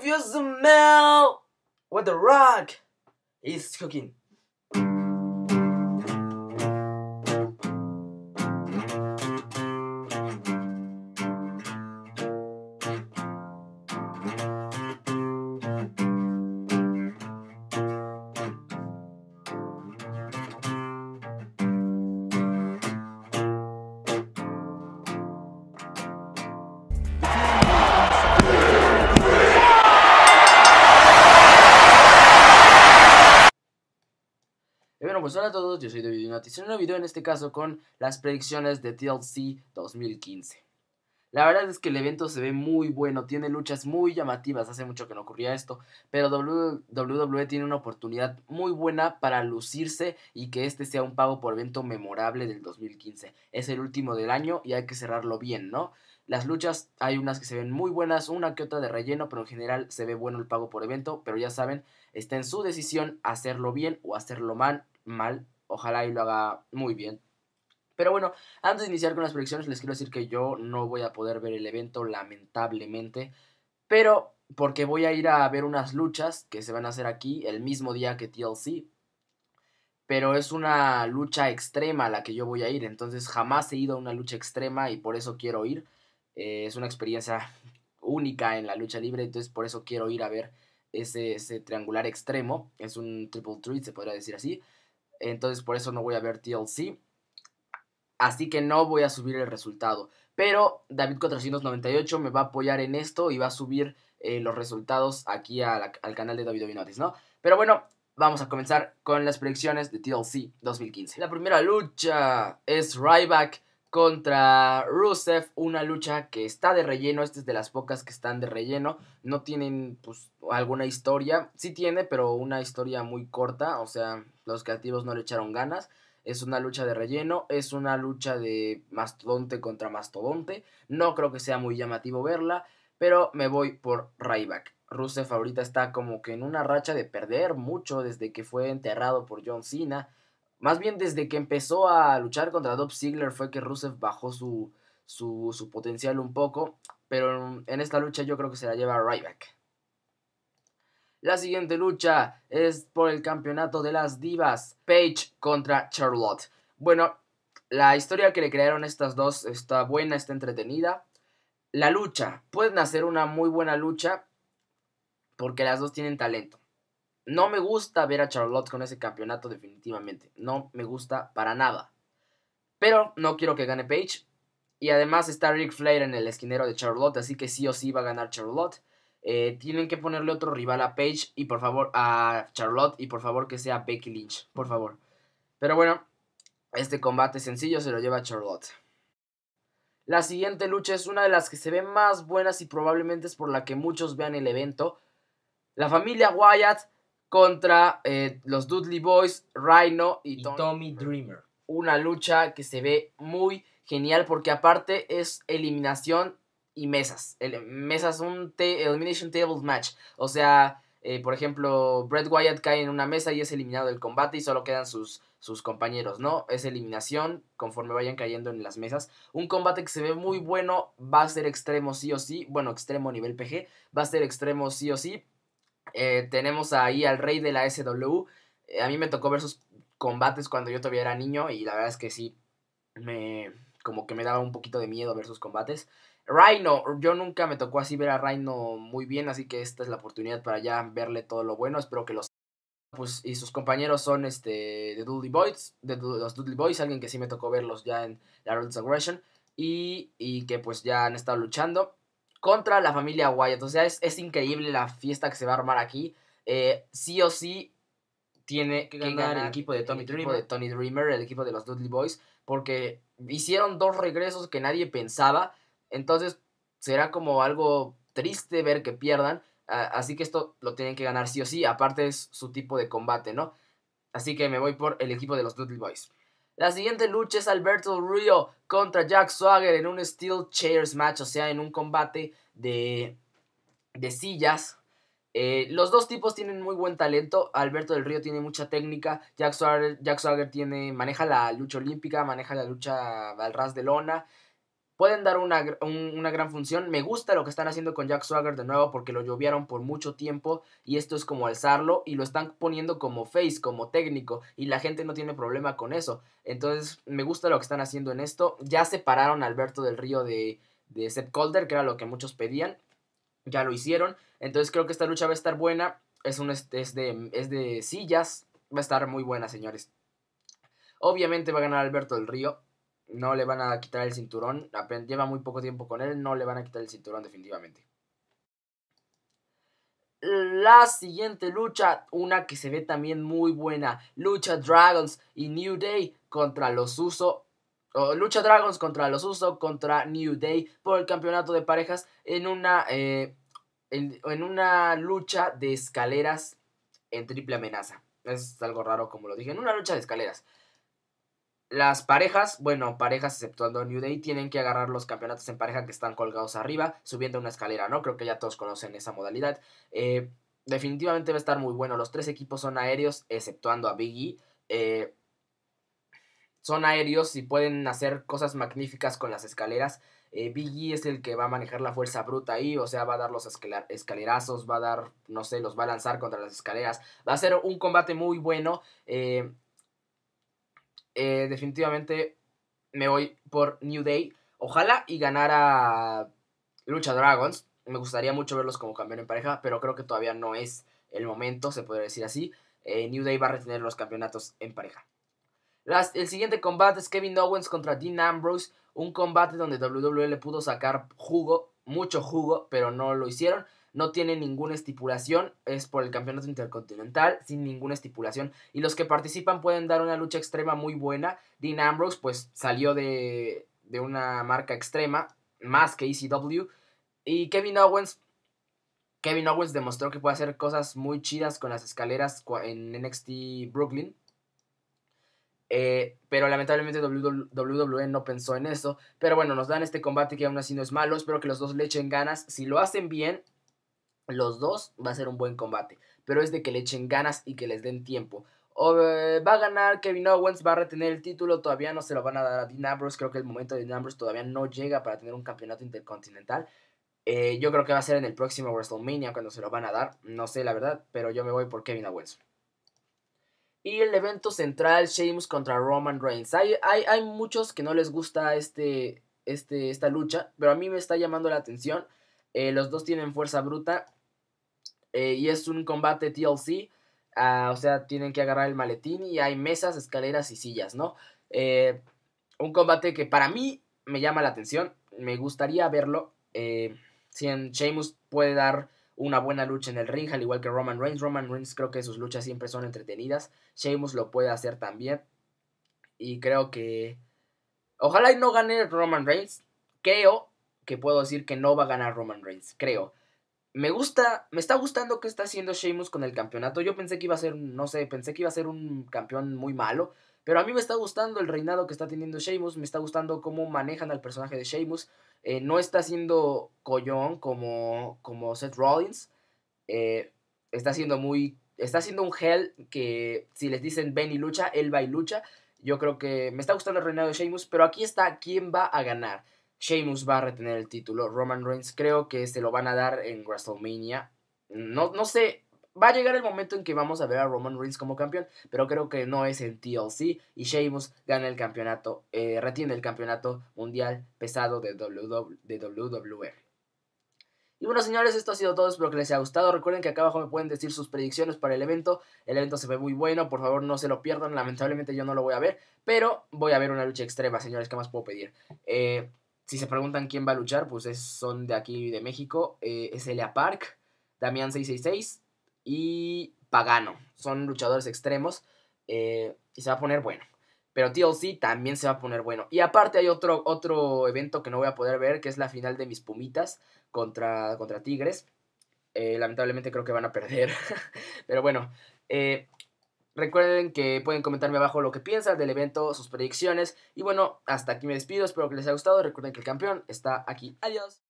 If you smell what the rock is cooking, Pues hola a todos, yo soy David en un nuevo video en este caso con las predicciones de TLC 2015. La verdad es que el evento se ve muy bueno, tiene luchas muy llamativas, hace mucho que no ocurría esto, pero WWE tiene una oportunidad muy buena para lucirse y que este sea un pago por evento memorable del 2015. Es el último del año y hay que cerrarlo bien, ¿no? Las luchas hay unas que se ven muy buenas, una que otra de relleno, pero en general se ve bueno el pago por evento, pero ya saben, está en su decisión hacerlo bien o hacerlo mal, mal, ojalá y lo haga muy bien. Pero bueno, antes de iniciar con las proyecciones les quiero decir que yo no voy a poder ver el evento, lamentablemente. Pero porque voy a ir a ver unas luchas que se van a hacer aquí el mismo día que TLC. Pero es una lucha extrema a la que yo voy a ir. Entonces jamás he ido a una lucha extrema y por eso quiero ir. Eh, es una experiencia única en la lucha libre. Entonces por eso quiero ir a ver ese, triangular extremo. Es un triple treat, se podría decir así. Entonces por eso no voy a ver TLC. Así que no voy a subir el resultado. Pero David498 me va a apoyar en esto y va a subir eh, los resultados aquí al canal de David Ovinotis, ¿no? Pero bueno, vamos a comenzar con las predicciones de TLC 2015. La primera lucha es Ryback contra Rusev, una lucha que está de relleno, esta es de las pocas que están de relleno, no tienen pues alguna historia, sí tiene, pero una historia muy corta, o sea, los creativos no le echaron ganas, es una lucha de relleno, es una lucha de mastodonte contra mastodonte, no creo que sea muy llamativo verla, pero me voy por Ryback. Rusev ahorita está como que en una racha de perder mucho desde que fue enterrado por John Cena más bien desde que empezó a luchar contra Dob Ziggler fue que Rusev bajó su, su potencial un poco. Pero en esta lucha yo creo que se la lleva Ryback. La siguiente lucha es por el campeonato de las divas. Paige contra Charlotte. Bueno, la historia que le crearon estas dos está buena, está entretenida. La lucha. Pueden hacer una muy buena lucha porque las dos tienen talento. No me gusta ver a Charlotte con ese campeonato definitivamente. No me gusta para nada. Pero no quiero que gane Page. Y además está Rick Flair en el esquinero de Charlotte, así que sí o sí va a ganar Charlotte. Eh, tienen que ponerle otro rival a Page y por favor a Charlotte y por favor que sea Becky Lynch, por favor. Pero bueno, este combate sencillo se lo lleva Charlotte. La siguiente lucha es una de las que se ven más buenas y probablemente es por la que muchos vean el evento. La familia Wyatt contra eh, los Dudley Boys, Rhino y, Tommy, Dreamer. Una lucha que se ve muy genial porque aparte es eliminación y mesas. mesas, un Elimination Tables Match. O sea, eh, por ejemplo, Brett Wyatt cae en una mesa y es eliminado del combate y solo quedan sus, sus compañeros, ¿no? Es eliminación conforme vayan cayendo en las mesas. Un combate que se ve muy bueno, va a ser extremo sí o sí. Bueno, extremo nivel PG, va a ser extremo sí o sí. Eh, tenemos ahí al rey de la SW. Eh, a mí me tocó ver sus combates cuando yo todavía era niño y la verdad es que sí, me, como que me daba un poquito de miedo ver sus combates. Rhino, yo nunca me tocó así ver a Rhino muy bien, así que esta es la oportunidad para ya verle todo lo bueno. Espero que los pues, y sus compañeros son este The Dudley Boys, de los Dudley Boys, alguien que sí me tocó verlos ya en la Aggression y, y que pues ya han estado luchando contra la familia Wyatt. O sea, es, increíble la fiesta que se va a armar aquí. Eh, sí o sí tiene que, ganar, el equipo de Tommy de Tony Dreamer, el equipo de los Dudley Boys, porque hicieron dos regresos que nadie pensaba. Entonces será como algo triste ver que pierdan. Así que esto lo tienen que ganar sí o sí. Aparte es su tipo de combate, ¿no? Así que me voy por el equipo de los Dudley Boys. La siguiente lucha es Alberto Del Rio contra Jack Swagger en un Steel Chairs match, o sea, en un combate de, de sillas. Eh, los dos tipos tienen muy buen talento. Alberto del Río tiene mucha técnica. Jack Swagger, Jack tiene, maneja la lucha olímpica, maneja la lucha al ras de lona. Pueden dar una, gran función. Me gusta lo que están haciendo con Jack Swagger de nuevo porque lo llovieron por mucho tiempo y esto es como alzarlo y lo están poniendo como face, como técnico y la gente no tiene problema con eso. Entonces me gusta lo que están haciendo en esto. Ya separaron a Alberto del Río de, de Seth Calder, que era lo que muchos pedían. Ya lo hicieron. Entonces creo que esta lucha va a estar buena. Es, un, es, de, es de sillas. Va a estar muy buena, señores. Obviamente va a ganar Alberto del Río no le van a quitar el cinturón. Lleva muy poco tiempo con él, no le van a quitar el cinturón definitivamente. La siguiente lucha, una que se ve también muy buena, Lucha Dragons y New Day contra los Uso. lucha Dragons contra los Uso contra New Day por el campeonato de parejas en una, eh, en una lucha de escaleras en triple amenaza. Es algo raro como lo dije, en una lucha de escaleras. Las parejas, bueno, parejas exceptuando New Day, tienen que agarrar los campeonatos en pareja que están colgados arriba, subiendo una escalera, ¿no? Creo que ya todos conocen esa modalidad. Eh, definitivamente va a estar muy bueno. Los tres equipos son aéreos, exceptuando a Biggie. Eh, son aéreos y pueden hacer cosas magníficas con las escaleras. Eh, Biggie es el que va a manejar la fuerza bruta ahí, o sea, va a dar los escalerazos, va a dar, no sé, los va a lanzar contra las escaleras. Va a ser un combate muy bueno. Eh, eh, definitivamente me voy por New Day. Ojalá y ganara Lucha Dragons. Me gustaría mucho verlos como campeón en pareja, pero creo que todavía no es el momento, se podría decir así. Eh, New Day va a retener los campeonatos en pareja. Las, el siguiente combate es Kevin Owens contra Dean Ambrose. Un combate donde WWE le pudo sacar jugo mucho jugo, pero no lo hicieron. No tiene ninguna estipulación, es por el campeonato intercontinental, sin ninguna estipulación. Y los que participan pueden dar una lucha extrema muy buena. Dean Ambrose, pues salió de, de una marca extrema, más que ECW. Y Kevin Owens, Kevin Owens demostró que puede hacer cosas muy chidas con las escaleras en NXT Brooklyn, eh, pero lamentablemente WWE no pensó en eso. Pero bueno, nos dan este combate que aún así no es malo. Espero que los dos le echen ganas. Si lo hacen bien, los dos va a ser un buen combate. Pero es de que le echen ganas y que les den tiempo. Eh, va a ganar Kevin Owens, va a retener el título. Todavía no se lo van a dar a Dean Ambrose. Creo que el momento de Dean Ambrose todavía no llega para tener un campeonato intercontinental. Eh, yo creo que va a ser en el próximo WrestleMania cuando se lo van a dar. No sé, la verdad, pero yo me voy por Kevin Owens. Y el evento central, Sheamus contra Roman Reigns. Hay, hay, muchos que no les gusta este, este, esta lucha, pero a mí me está llamando la atención. Eh, los dos tienen fuerza bruta eh, y es un combate TLC. Ah, o sea, tienen que agarrar el maletín y hay mesas, escaleras y sillas, ¿no? Eh, un combate que para mí me llama la atención. Me gustaría verlo. si en Sheamus puede dar una buena lucha en el ring, al igual que Roman Reigns. Roman Reigns creo que sus luchas siempre son entretenidas. Sheamus lo puede hacer también. Y creo que... Ojalá y no gane Roman Reigns. Creo que puedo decir que no va a ganar Roman Reigns. Creo. Me gusta, me está gustando qué está haciendo Sheamus con el campeonato. Yo pensé que iba a ser, no sé, pensé que iba a ser un campeón muy malo. Pero a mí me está gustando el reinado que está teniendo Sheamus. Me está gustando cómo manejan al personaje de Sheamus. Eh, no está siendo collón como, como Seth Rollins. Eh, está siendo muy. Está siendo un Hell que si les dicen ven y lucha, él va y lucha. Yo creo que me está gustando el reinado de Sheamus. Pero aquí está quién va a ganar. Sheamus va a retener el título. Roman Reigns creo que este lo van a dar en WrestleMania. No, no sé, va a llegar el momento en que vamos a ver a Roman Reigns como campeón, pero creo que no es en TLC y Sheamus gana el campeonato, eh, retiene el campeonato mundial pesado de, WWE. E. Y bueno, señores, esto ha sido todo. Espero que les haya gustado. Recuerden que acá abajo me pueden decir sus predicciones para el evento. El evento se ve muy bueno. Por favor, no se lo pierdan. Lamentablemente yo no lo voy a ver. Pero voy a ver una lucha extrema, señores. ¿Qué más puedo pedir? Eh, si se preguntan quién va a luchar, pues son de aquí de México. Eh, es Elia Park, Damián 666 y Pagano. Son luchadores extremos eh, y se va a poner bueno. Pero TLC también se va a poner bueno. Y aparte hay otro, otro evento que no voy a poder ver, que es la final de mis Pumitas contra, contra Tigres. Eh, lamentablemente creo que van a perder. Pero bueno, eh, Recuerden que pueden comentarme abajo lo que piensan del evento, sus predicciones. Y bueno, hasta aquí me despido. Espero que les haya gustado. Recuerden que el campeón está aquí. Adiós.